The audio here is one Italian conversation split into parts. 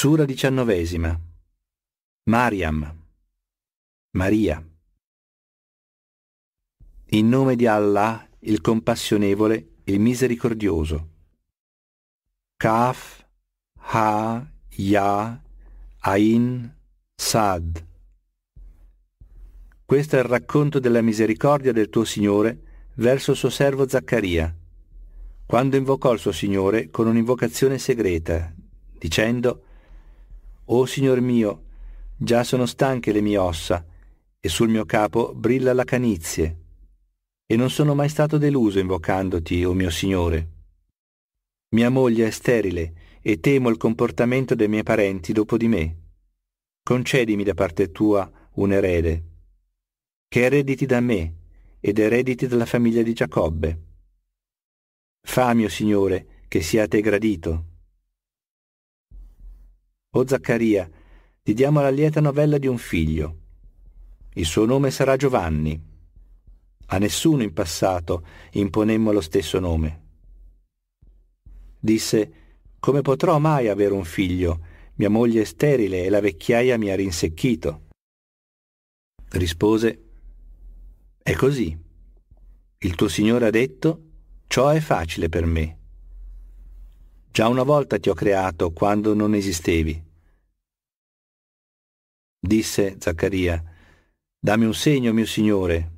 Sura diciannovesima. Mariam. Maria. In nome di Allah, il compassionevole, il misericordioso. Kaf, Ha, Ya, Ain, Sad. Questo è il racconto della misericordia del tuo Signore verso il suo servo Zaccaria, quando invocò il suo Signore con un'invocazione segreta, dicendo o oh, Signor mio, già sono stanche le mie ossa, e sul mio capo brilla la canizie, e non sono mai stato deluso invocandoti, o oh mio Signore. Mia moglie è sterile, e temo il comportamento dei miei parenti dopo di me. Concedimi da parte tua un erede, che erediti da me ed erediti dalla famiglia di Giacobbe. Fa, mio Signore, che sia a te gradito. O Zaccaria, ti diamo la lieta novella di un figlio. Il suo nome sarà Giovanni. A nessuno in passato imponemmo lo stesso nome. Disse, come potrò mai avere un figlio? Mia moglie è sterile e la vecchiaia mi ha rinsecchito. Rispose, è così. Il tuo Signore ha detto, ciò è facile per me. Già una volta ti ho creato quando non esistevi. Disse Zaccaria, Dammi un segno, mio Signore.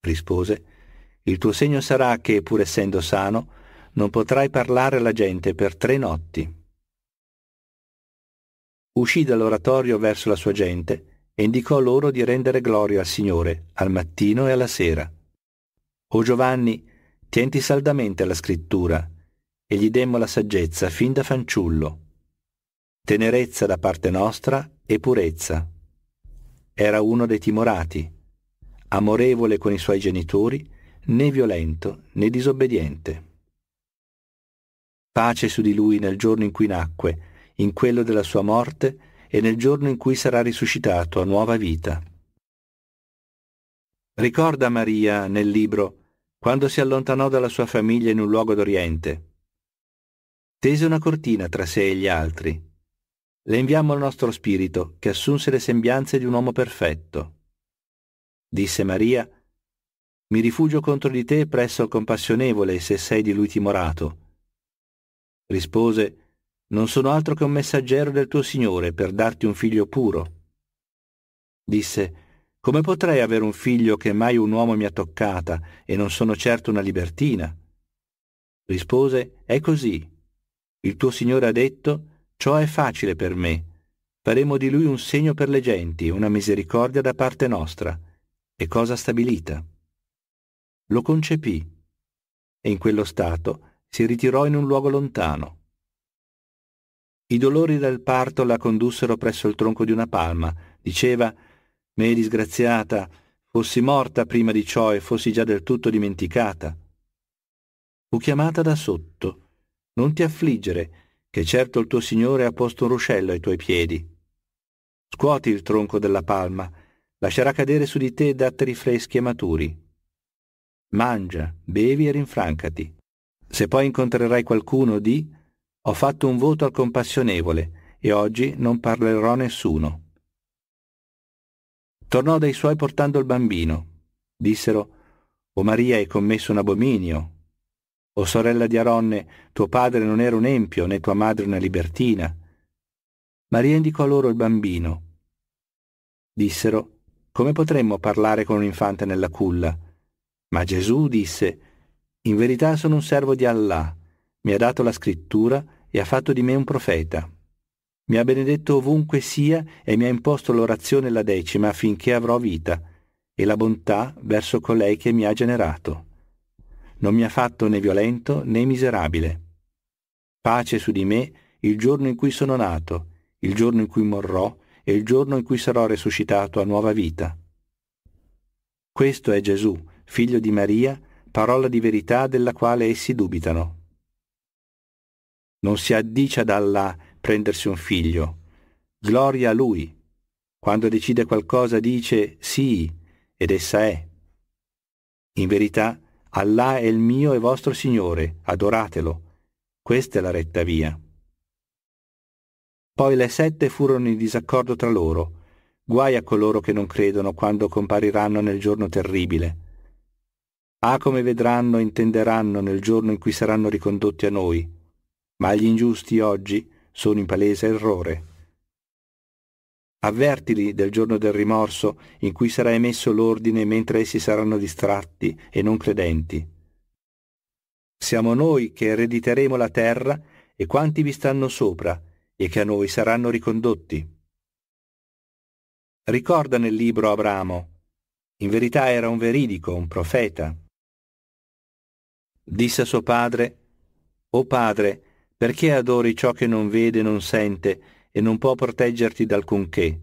Rispose, Il tuo segno sarà che, pur essendo sano, non potrai parlare alla gente per tre notti. Uscì dall'oratorio verso la sua gente e indicò loro di rendere gloria al Signore al mattino e alla sera. O Giovanni, tienti saldamente alla scrittura e gli demmo la saggezza fin da fanciullo, tenerezza da parte nostra e purezza. Era uno dei timorati, amorevole con i suoi genitori, né violento né disobbediente. Pace su di lui nel giorno in cui nacque, in quello della sua morte e nel giorno in cui sarà risuscitato a nuova vita. Ricorda Maria nel libro quando si allontanò dalla sua famiglia in un luogo d'Oriente tese una cortina tra sé e gli altri. Le inviammo il nostro spirito, che assunse le sembianze di un uomo perfetto. Disse Maria, mi rifugio contro di te presso il compassionevole, se sei di lui timorato. Rispose, non sono altro che un messaggero del tuo Signore per darti un figlio puro. Disse, come potrei avere un figlio che mai un uomo mi ha toccata e non sono certo una libertina? Rispose, è così, il tuo Signore ha detto, ciò è facile per me. Faremo di lui un segno per le genti, una misericordia da parte nostra. E cosa stabilita? Lo concepì e in quello stato si ritirò in un luogo lontano. I dolori del parto la condussero presso il tronco di una palma. Diceva, me disgraziata, fossi morta prima di ciò e fossi già del tutto dimenticata. Fu chiamata da sotto non ti affliggere, che certo il tuo Signore ha posto un ruscello ai tuoi piedi. Scuoti il tronco della palma, lascerà cadere su di te datteri freschi e maturi. Mangia, bevi e rinfrancati. Se poi incontrerai qualcuno di ho fatto un voto al compassionevole e oggi non parlerò a nessuno. Tornò dai suoi portando il bambino. Dissero, O Maria hai commesso un abominio, o sorella di Aronne, tuo padre non era un empio, né tua madre una libertina. Maria indicò loro il bambino. Dissero, come potremmo parlare con un infante nella culla? Ma Gesù disse, in verità sono un servo di Allah, mi ha dato la scrittura e ha fatto di me un profeta. Mi ha benedetto ovunque sia e mi ha imposto l'orazione la decima affinché avrò vita e la bontà verso colei che mi ha generato non mi ha fatto né violento né miserabile. Pace su di me il giorno in cui sono nato, il giorno in cui morrò e il giorno in cui sarò resuscitato a nuova vita. Questo è Gesù, figlio di Maria, parola di verità della quale essi dubitano. Non si addice ad Allah prendersi un figlio. Gloria a Lui. Quando decide qualcosa dice sì, ed essa è. In verità, Allah è il mio e vostro Signore, adoratelo. Questa è la retta via. Poi le sette furono in disaccordo tra loro. Guai a coloro che non credono quando compariranno nel giorno terribile. Ah come vedranno e intenderanno nel giorno in cui saranno ricondotti a noi. Ma gli ingiusti oggi sono in palese errore. Avvertili del giorno del rimorso in cui sarà emesso l'ordine mentre essi saranno distratti e non credenti. Siamo noi che erediteremo la terra e quanti vi stanno sopra e che a noi saranno ricondotti. Ricorda nel libro Abramo, in verità era un veridico, un profeta. Disse a suo padre, O padre, perché adori ciò che non vede e non sente, e non può proteggerti da alcunché.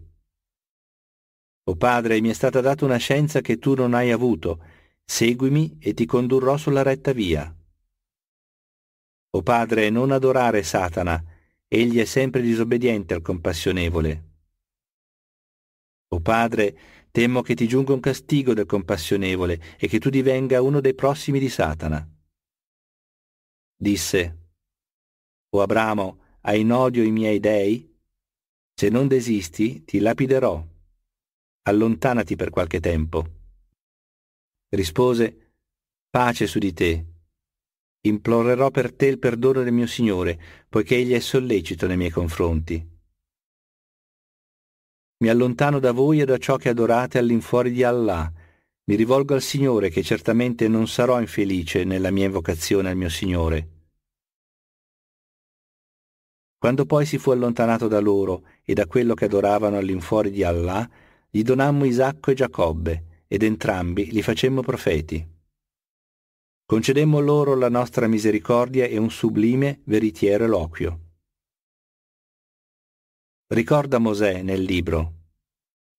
O Padre, mi è stata data una scienza che tu non hai avuto, seguimi e ti condurrò sulla retta via. O Padre, non adorare Satana, egli è sempre disobbediente al compassionevole. O Padre, temo che ti giunga un castigo del compassionevole e che tu divenga uno dei prossimi di Satana. Disse, O Abramo, hai in odio i miei dei? Se non desisti, ti lapiderò. Allontanati per qualche tempo. Rispose, pace su di te. Implorerò per te il perdono del mio Signore, poiché egli è sollecito nei miei confronti. Mi allontano da voi e da ciò che adorate all'infuori di Allah. Mi rivolgo al Signore che certamente non sarò infelice nella mia invocazione al mio Signore. Quando poi si fu allontanato da loro e da quello che adoravano all'infuori di Allah, gli donammo Isacco e Giacobbe, ed entrambi li facemmo profeti. Concedemmo loro la nostra misericordia e un sublime, veritiero eloquio. Ricorda Mosè nel libro.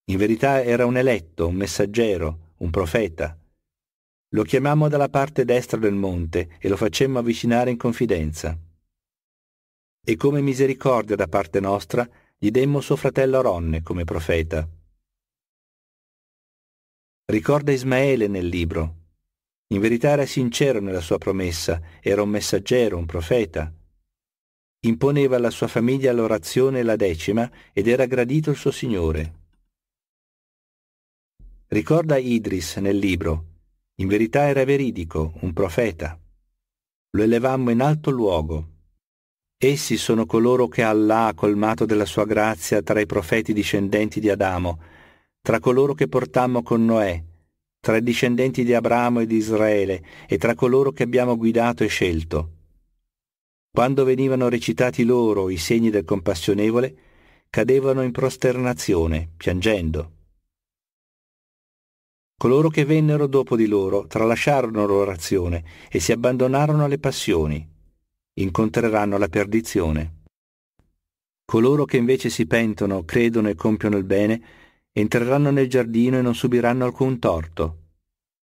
In verità era un eletto, un messaggero, un profeta. Lo chiamammo dalla parte destra del monte e lo facemmo avvicinare in confidenza e come misericordia da parte nostra gli demmo suo fratello Aronne come profeta. Ricorda Ismaele nel libro. In verità era sincero nella sua promessa, era un messaggero, un profeta. Imponeva alla sua famiglia l'orazione e la decima ed era gradito il suo Signore. Ricorda Idris nel libro. In verità era veridico, un profeta. Lo elevammo in alto luogo, Essi sono coloro che Allah ha colmato della sua grazia tra i profeti discendenti di Adamo, tra coloro che portammo con Noè, tra i discendenti di Abramo e di Israele e tra coloro che abbiamo guidato e scelto. Quando venivano recitati loro i segni del compassionevole, cadevano in prosternazione, piangendo. Coloro che vennero dopo di loro tralasciarono l'orazione e si abbandonarono alle passioni incontreranno la perdizione. Coloro che invece si pentono, credono e compiono il bene, entreranno nel giardino e non subiranno alcun torto.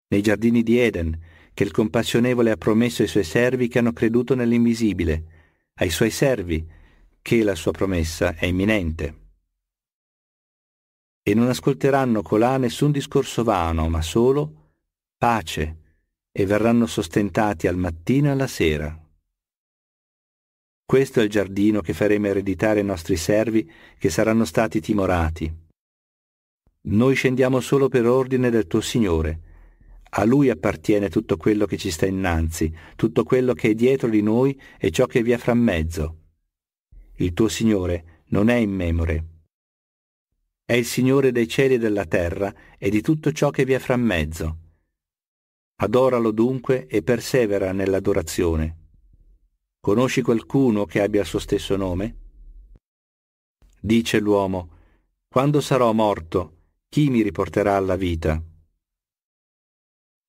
Nei giardini di Eden, che il compassionevole ha promesso ai suoi servi che hanno creduto nell'invisibile, ai suoi servi, che la sua promessa è imminente. E non ascolteranno colà nessun discorso vano, ma solo pace, e verranno sostentati al mattino e alla sera. Questo è il giardino che faremo ereditare ai nostri servi, che saranno stati timorati. Noi scendiamo solo per ordine del tuo Signore. A Lui appartiene tutto quello che ci sta innanzi, tutto quello che è dietro di noi e ciò che vi è frammezzo. Il tuo Signore non è immemore. È il Signore dei cieli e della terra e di tutto ciò che vi è frammezzo. Adoralo dunque e persevera nell'adorazione. Conosci qualcuno che abbia il suo stesso nome? Dice l'uomo, quando sarò morto, chi mi riporterà alla vita?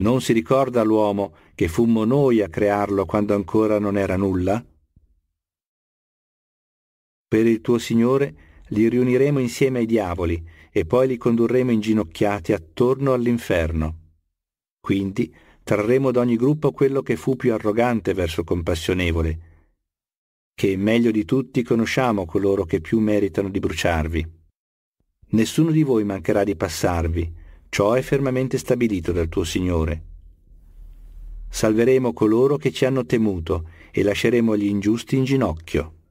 Non si ricorda l'uomo che fummo noi a crearlo quando ancora non era nulla? Per il tuo Signore li riuniremo insieme ai diavoli e poi li condurremo inginocchiati attorno all'inferno. Quindi trarremo da ogni gruppo quello che fu più arrogante verso compassionevole, che meglio di tutti conosciamo coloro che più meritano di bruciarvi. Nessuno di voi mancherà di passarvi, ciò è fermamente stabilito dal tuo Signore. Salveremo coloro che ci hanno temuto e lasceremo gli ingiusti in ginocchio.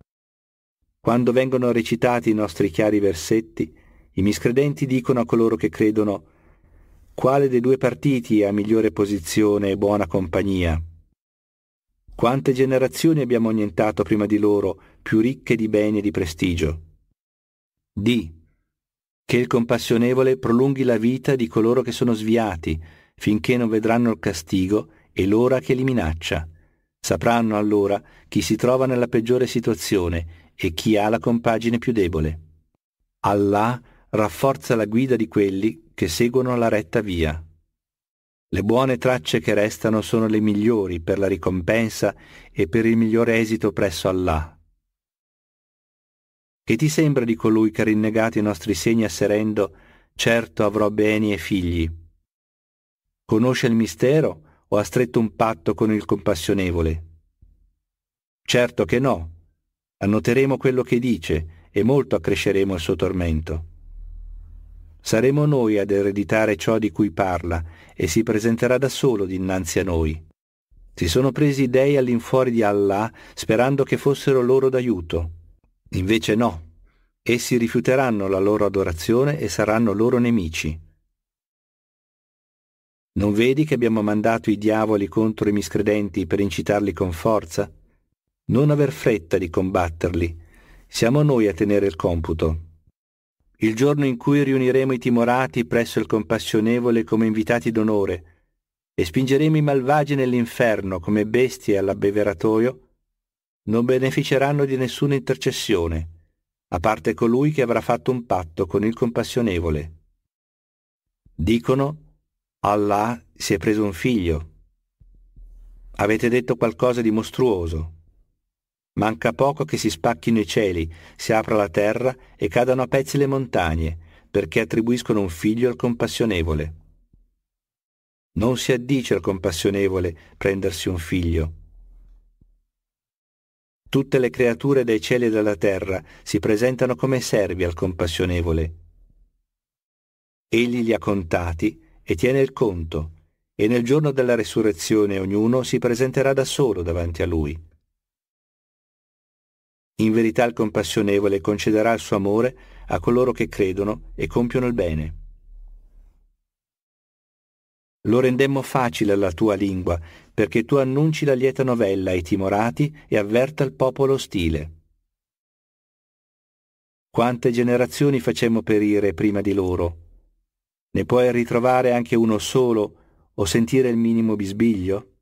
Quando vengono recitati i nostri chiari versetti, i miscredenti dicono a coloro che credono quale dei due partiti ha migliore posizione e buona compagnia? Quante generazioni abbiamo annientato prima di loro, più ricche di beni e di prestigio? D. Che il compassionevole prolunghi la vita di coloro che sono sviati, finché non vedranno il castigo e l'ora che li minaccia. Sapranno allora chi si trova nella peggiore situazione e chi ha la compagine più debole. Allah rafforza la guida di quelli che seguono la retta via. Le buone tracce che restano sono le migliori per la ricompensa e per il miglior esito presso Allah. Che ti sembra di colui che ha rinnegato i nostri segni asserendo certo avrò beni e figli? Conosce il mistero o ha stretto un patto con il compassionevole? Certo che no. Annoteremo quello che dice e molto accresceremo il suo tormento saremo noi ad ereditare ciò di cui parla e si presenterà da solo dinanzi a noi. Si sono presi i dei all'infuori di Allah sperando che fossero loro d'aiuto. Invece no, essi rifiuteranno la loro adorazione e saranno loro nemici. Non vedi che abbiamo mandato i diavoli contro i miscredenti per incitarli con forza? Non aver fretta di combatterli. Siamo noi a tenere il computo il giorno in cui riuniremo i timorati presso il compassionevole come invitati d'onore e spingeremo i malvagi nell'inferno come bestie all'abbeveratoio, non beneficeranno di nessuna intercessione, a parte colui che avrà fatto un patto con il compassionevole. Dicono, Allah si è preso un figlio. Avete detto qualcosa di mostruoso. Manca poco che si spacchino i cieli, si apra la terra e cadano a pezzi le montagne, perché attribuiscono un figlio al compassionevole. Non si addice al compassionevole prendersi un figlio. Tutte le creature dei cieli e della terra si presentano come servi al compassionevole. Egli li ha contati e tiene il conto, e nel giorno della resurrezione ognuno si presenterà da solo davanti a lui. In verità il compassionevole concederà il suo amore a coloro che credono e compiono il bene. Lo rendemmo facile alla tua lingua, perché tu annunci la lieta novella ai timorati e avverta il popolo ostile. Quante generazioni facemmo perire prima di loro? Ne puoi ritrovare anche uno solo o sentire il minimo bisbiglio?